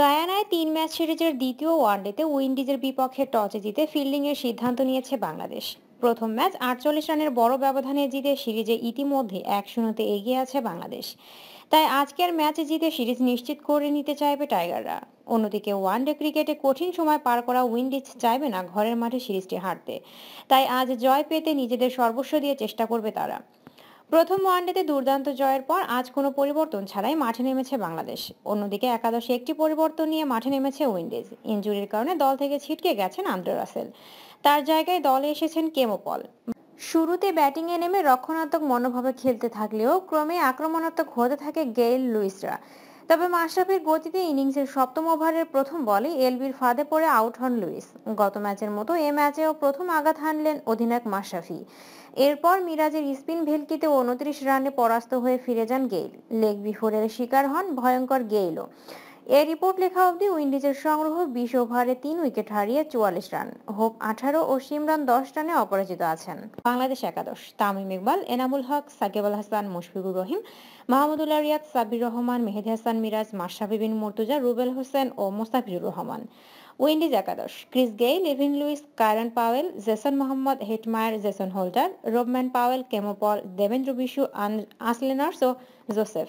গায়ানায় তিন ম্যাচ সিরিজের দ্বিতীয় ওয়ানডেতে উইন্ডিজের বিপক্ষে টসে জিতে ফিল্ডিংয়ের সিদ্ধান্ত নিয়েছে বাংলাদেশ প্রথম ম্যাচ আটচল্লিশ রানের বড় ব্যবধানে জিতে সিরিজে ইতিমধ্যে এক শূন্যতে এগিয়ে আছে বাংলাদেশ তাই আজকের ম্যাচে জিতে সিরিজ নিশ্চিত করে নিতে চাইবে টাইগাররা অন্যদিকে ওয়ানডে ক্রিকেটে কঠিন সময় পার করা উইন্ডিজ চাইবে না ঘরের মাঠে সিরিজটি হারতে তাই আজ জয় পেতে নিজেদের সর্বস্ব দিয়ে চেষ্টা করবে তারা প্রথম ওয়ানডেতে দুর্দান্ত জয়ের পর আজ কোনো পরিবর্তন ছাড়াই মাঠে নেমেছে বাংলাদেশ অন্যদিকে একাদশে একটি পরিবর্তন নিয়ে মাঠে নেমেছে উইন্ডিজ ইঞ্জুরির কারণে দল থেকে ছিটকে গেছেন আন্দ্রে রাসেল তার জায়গায় দলে এসেছেন কেমোপল শুরুতে ব্যাটিংয়ে নেমে রক্ষণাত্মক মনোভাবে খেলতে থাকলেও ক্রমে আক্রমণাত্মক হতে থাকে গেইল লুইসরা তবে মাশরাফির গতিতে ইনিংসের সপ্তম ওভারের প্রথম বলে এলবির ফাঁদে পড়ে আউট হন লুইস গত ম্যাচের মতো এ ম্যাচেও প্রথম আঘাত হানলেন অধিনায়ক মাশরাফি এরপর মিরাজের স্পিন ভেলকিতে উনত্রিশ রানে পরাস্ত হয়ে ফিরে যান গেইল লেগ বিফোরের শিকার হন ভয়ঙ্কর গেইলও এ রিপোর্ট লেখা অব্দি উইন্ডিজের সংগ্রহ বিশ ওভারে তিন উইকেট হারিয়ে চুয়াল্লিশ রান হোপ আঠারো ও সিমরান দশ রানে অপরাজিত আছেন বাংলাদেশ একাদশ তামিম ইকবাল এনামুল হক সাকিব আল হাসান মুশফিকুর রহিম মাহমুদুল্লাহ রিয়াদ সাবির রহমান মেহেদি হাসান মিরাজ মাশরাফি বিন মুর্তুজা রুবেল হোসেন ও মোস্তাফিজুর রহমান উইন্ডিজ একাদশ Chris Gayle Evin Lewis Kieran Powell Jason Mohammed Hetmyer Jason Holder Rovman Powell Keemo Paul Devendra Bishoo Ashley Nurse ও জোসেফ